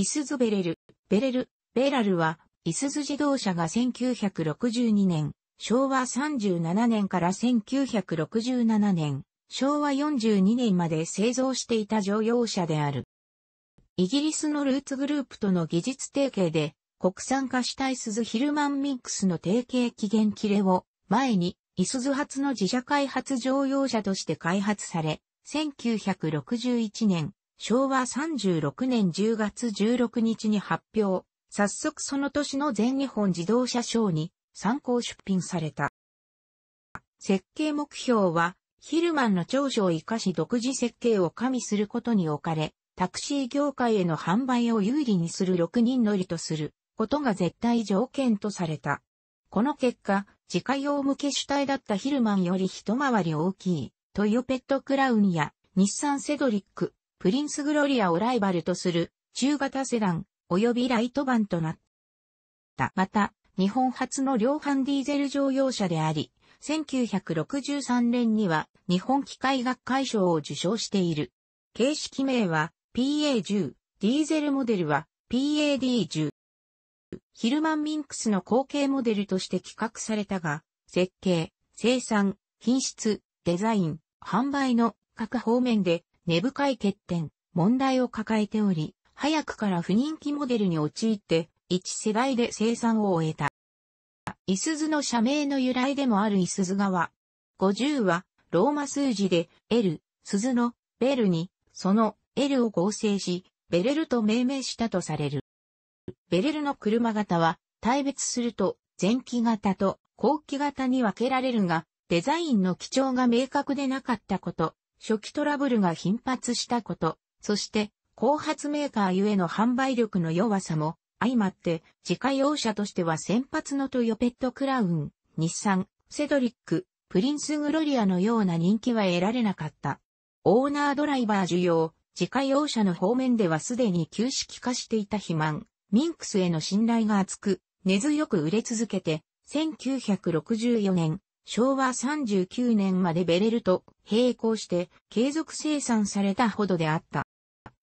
イスズベレル、ベレル、ベラルは、イスズ自動車が1962年、昭和37年から1967年、昭和42年まで製造していた乗用車である。イギリスのルーツグループとの技術提携で、国産化したイスズヒルマンミックスの提携期限切れを前に、イスズ初の自社開発乗用車として開発され、1961年、昭和36年10月16日に発表、早速その年の全日本自動車賞に参考出品された。設計目標は、ヒルマンの長所を活かし独自設計を加味することに置かれ、タクシー業界への販売を有利にする6人乗りとすることが絶対条件とされた。この結果、自家用向け主体だったヒルマンより一回り大きい、トヨペットクラウンや日産セドリック、プリンスグロリアをライバルとする中型セダン及びライトバンとなった。また、日本初の量販ディーゼル乗用車であり、1963年には日本機械学会賞を受賞している。形式名は PA10、ディーゼルモデルは PAD10。ヒルマン・ミンクスの後継モデルとして企画されたが、設計、生産、品質、デザイン、販売の各方面で根深い欠点、問題を抱えており、早くから不人気モデルに陥って、一世代で生産を終えた。いすゞの社名の由来でもあるいすゞ川。50は、ローマ数字で、L、鈴の、ベルに、その、L を合成し、ベレルと命名したとされる。ベレルの車型は、大別すると、前期型と後期型に分けられるが、デザインの基調が明確でなかったこと、初期トラブルが頻発したこと、そして、後発メーカーゆえの販売力の弱さも、相まって、自家用車としては先発のトヨペットクラウン、日産、セドリック、プリンスグロリアのような人気は得られなかった。オーナードライバー需要、自家用車の方面ではすでに旧式化していた肥満、ミンクスへの信頼が厚く、根強く売れ続けて、1964年、昭和39年までベレルと並行して継続生産されたほどであった。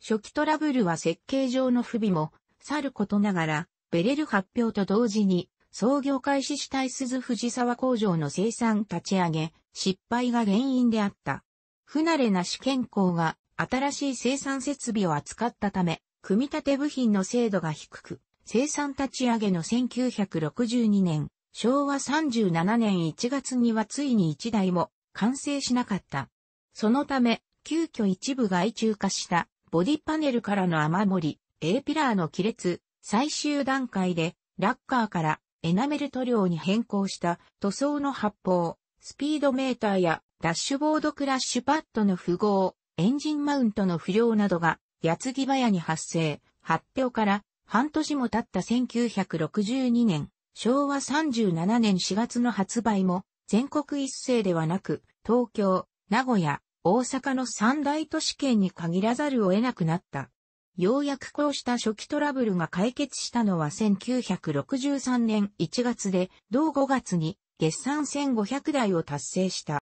初期トラブルは設計上の不備もさることながら、ベレル発表と同時に創業開始したい鈴藤沢工場の生産立ち上げ、失敗が原因であった。不慣れな試験校が新しい生産設備を扱ったため、組み立て部品の精度が低く、生産立ち上げの1962年、昭和37年1月にはついに1台も完成しなかった。そのため、急遽一部外注化したボディパネルからの雨漏り、A ピラーの亀裂、最終段階でラッカーからエナメル塗料に変更した塗装の発泡、スピードメーターやダッシュボードクラッシュパッドの符号、エンジンマウントの不良などが、やつぎ早に発生、発表から半年も経った1962年、昭和37年4月の発売も、全国一斉ではなく、東京、名古屋、大阪の三大都市圏に限らざるを得なくなった。ようやくこうした初期トラブルが解決したのは1963年1月で、同5月に月産1500台を達成した。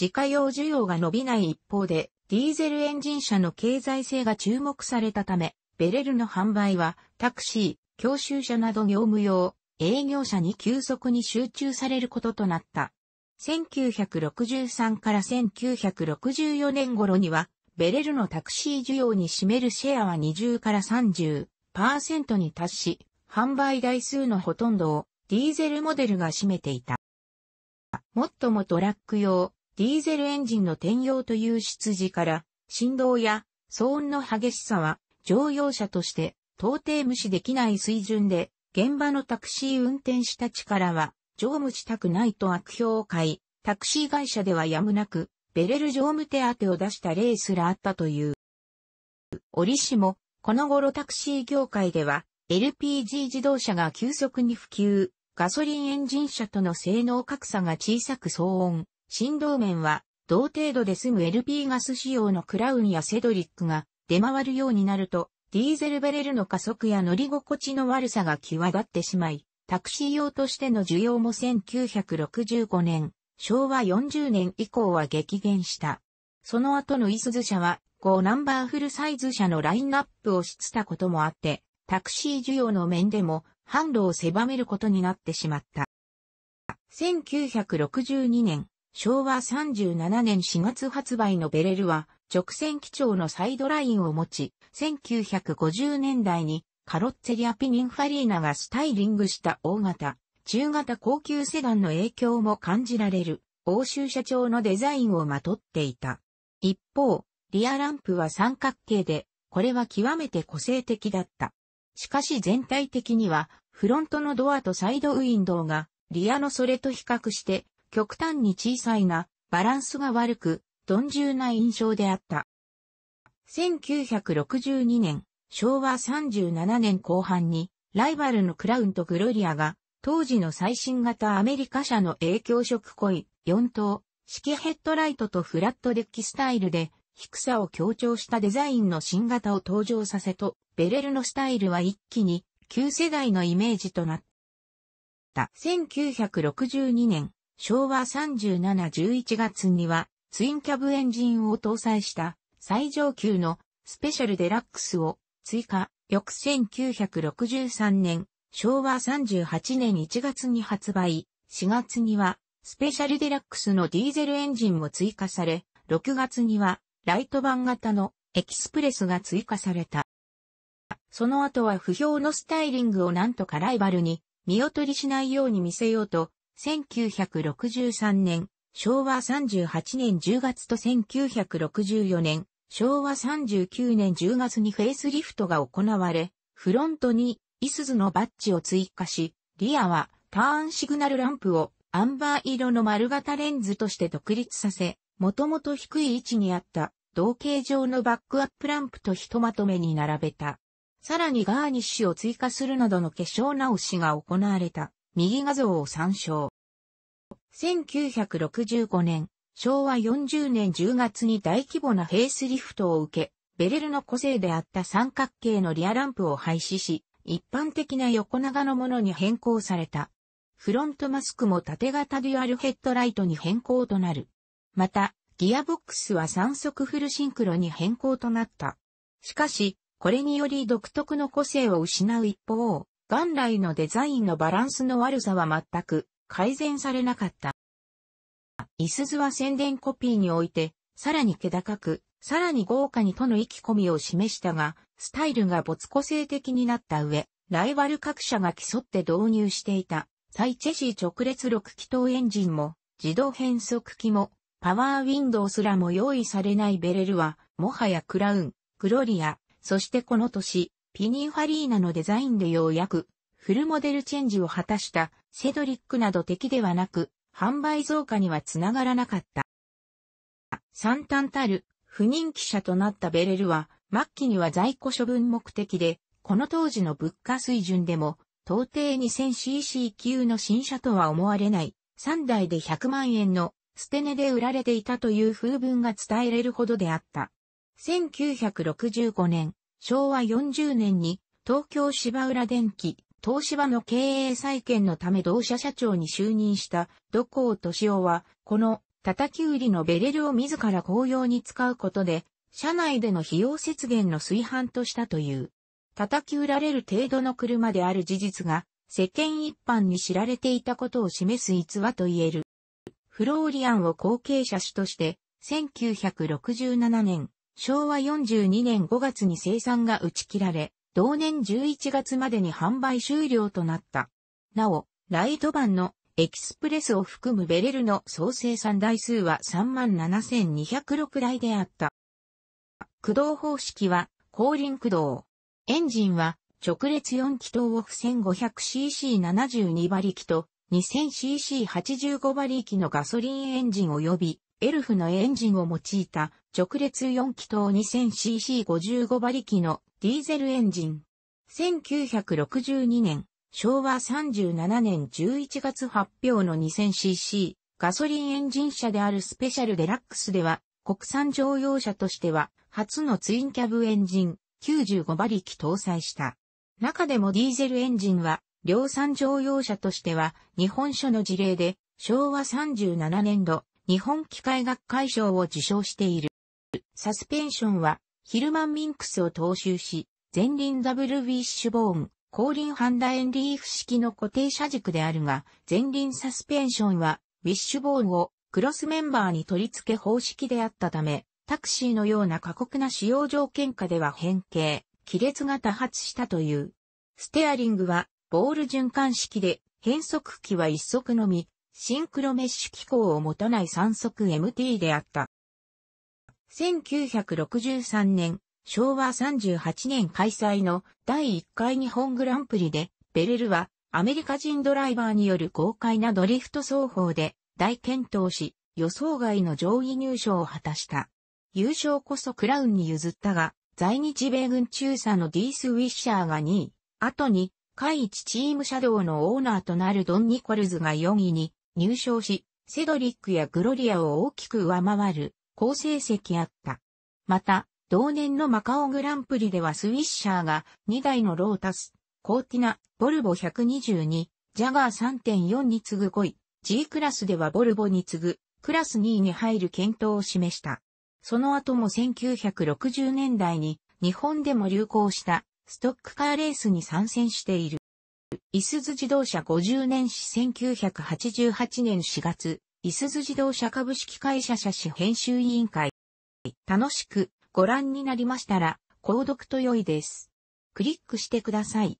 自家用需要が伸びない一方で、ディーゼルエンジン車の経済性が注目されたため、ベレルの販売はタクシー、教習車など業務用、営業者に急速に集中されることとなった。1963から1964年頃には、ベレルのタクシー需要に占めるシェアは20から30%に達し、販売台数のほとんどをディーゼルモデルが占めていた。もっともトラック用、ディーゼルエンジンの転用という出自から、振動や騒音の激しさは乗用車として到底無視できない水準で現場のタクシー運転手たちからは、乗務したくないと悪評を買い、タクシー会社ではやむなく、ベレル乗務手当を出した例すらあったという。折しも、この頃タクシー業界では、LPG 自動車が急速に普及、ガソリンエンジン車との性能格差が小さく騒音、振動面は、同程度で済む LP ガス仕様のクラウンやセドリックが出回るようになると、ディーゼルベレルの加速や乗り心地の悪さが際立ってしまい、タクシー用としての需要も1965年、昭和40年以降は激減した。その後のイスズ社は5ナンバーフルサイズ社のラインナップをしつたこともあって、タクシー需要の面でも販路を狭めることになってしまった。1962年、昭和37年4月発売のベレルは、直線基調のサイドラインを持ち、1950年代にカロッツェリアピニンファリーナがスタイリングした大型、中型高級セダンの影響も感じられる欧州社長のデザインをまとっていた。一方、リアランプは三角形で、これは極めて個性的だった。しかし全体的には、フロントのドアとサイドウィンドウが、リアのそれと比較して、極端に小さいが、バランスが悪く、鈍重な印象であった。1962年、昭和37年後半に、ライバルのクラウンとグロリアが、当時の最新型アメリカ車の影響色濃い4灯、式ヘッドライトとフラットデッキスタイルで、低さを強調したデザインの新型を登場させと、ベレルのスタイルは一気に旧世代のイメージとなった。1962年、昭和37、11月には、ツインキャブエンジンを搭載した最上級のスペシャルデラックスを追加、翌1963年、昭和38年1月に発売、4月にはスペシャルデラックスのディーゼルエンジンも追加され、6月にはライト版型のエキスプレスが追加された。その後は不評のスタイリングをなんとかライバルに見劣りしないように見せようと、1963年昭和38年10月と1964年、昭和39年10月にフェイスリフトが行われ、フロントにイスズのバッジを追加し、リアはターンシグナルランプをアンバー色の丸型レンズとして独立させ、もともと低い位置にあった同型状のバックアップランプとひとまとめに並べた。さらにガーニッシュを追加するなどの化粧直しが行われた。右画像を参照。1965年、昭和40年10月に大規模なフェイスリフトを受け、ベレルの個性であった三角形のリアランプを廃止し、一般的な横長のものに変更された。フロントマスクも縦型デュアルヘッドライトに変更となる。また、ギアボックスは三速フルシンクロに変更となった。しかし、これにより独特の個性を失う一方、元来のデザインのバランスの悪さは全く改善されなかった。いすズは宣伝コピーにおいて、さらに気高く、さらに豪華にとの意気込みを示したが、スタイルが没個性的になった上、ライバル各社が競って導入していた、サイチェシー直列6気筒エンジンも、自動変速機も、パワーウィンドウすらも用意されないベレルは、もはやクラウン、グロリア、そしてこの年、ピニーファリーナのデザインでようやくフルモデルチェンジを果たしたセドリックなど敵ではなく、販売増加にはつながらなかった。三端たる不人気者となったベレルは、末期には在庫処分目的で、この当時の物価水準でも、到底 2000cc 級の新車とは思われない、3台で100万円の捨て値で売られていたという風文が伝えれるほどであった。1965年、昭和40年に東京芝浦電機東芝の経営再建のため同社社長に就任した土光敏夫は、この叩き売りのベレルを自ら公用に使うことで、社内での費用節減の炊飯としたという。叩き売られる程度の車である事実が、世間一般に知られていたことを示す逸話と言える。フローリアンを後継者主として、1967年、昭和42年5月に生産が打ち切られ、同年11月までに販売終了となった。なお、ライト版のエキスプレスを含むベレルの総生産台数は37,206台であった。駆動方式は後輪駆動。エンジンは直列4気筒オフ 1500cc72 馬力と 2000cc85 馬力のガソリンエンジン及びエルフのエンジンを用いた直列4気筒 2000cc55 馬力のディーゼルエンジン。1962年、昭和37年11月発表の 2000cc ガソリンエンジン車であるスペシャルデラックスでは、国産乗用車としては初のツインキャブエンジン95馬力搭載した。中でもディーゼルエンジンは量産乗用車としては日本書の事例で昭和37年度日本機械学会賞を受賞している。サスペンションはヒルマン・ミンクスを踏襲し、前輪ダブルウィッシュボーン、後輪ハンダエンリーフ式の固定車軸であるが、前輪サスペンションは、ウィッシュボーンをクロスメンバーに取り付け方式であったため、タクシーのような過酷な使用条件下では変形、亀裂が多発したという。ステアリングは、ボール循環式で、変速機は一足のみ、シンクロメッシュ機構を持たない三足 MT であった。1963年、昭和38年開催の第1回日本グランプリで、ベレルはアメリカ人ドライバーによる豪快なドリフト走法で大健闘し、予想外の上位入賞を果たした。優勝こそクラウンに譲ったが、在日米軍中佐のディース・ウィッシャーが2位、後に、海一チームシャドウのオーナーとなるドン・ニコルズが4位に入賞し、セドリックやグロリアを大きく上回る好成績あった。また、同年のマカオグランプリではスウィッシャーが2台のロータス、コーティナ、ボルボ122、ジャガー3.4に次ぐ5位、G クラスではボルボに次ぐ、クラス2位に入る検討を示した。その後も1960年代に日本でも流行したストックカーレースに参戦している。イスズ自動車50年史1988年4月、いすず自動車株式会社社史編集委員会。楽しくご覧になりましたら、購読と良いです。クリックしてください。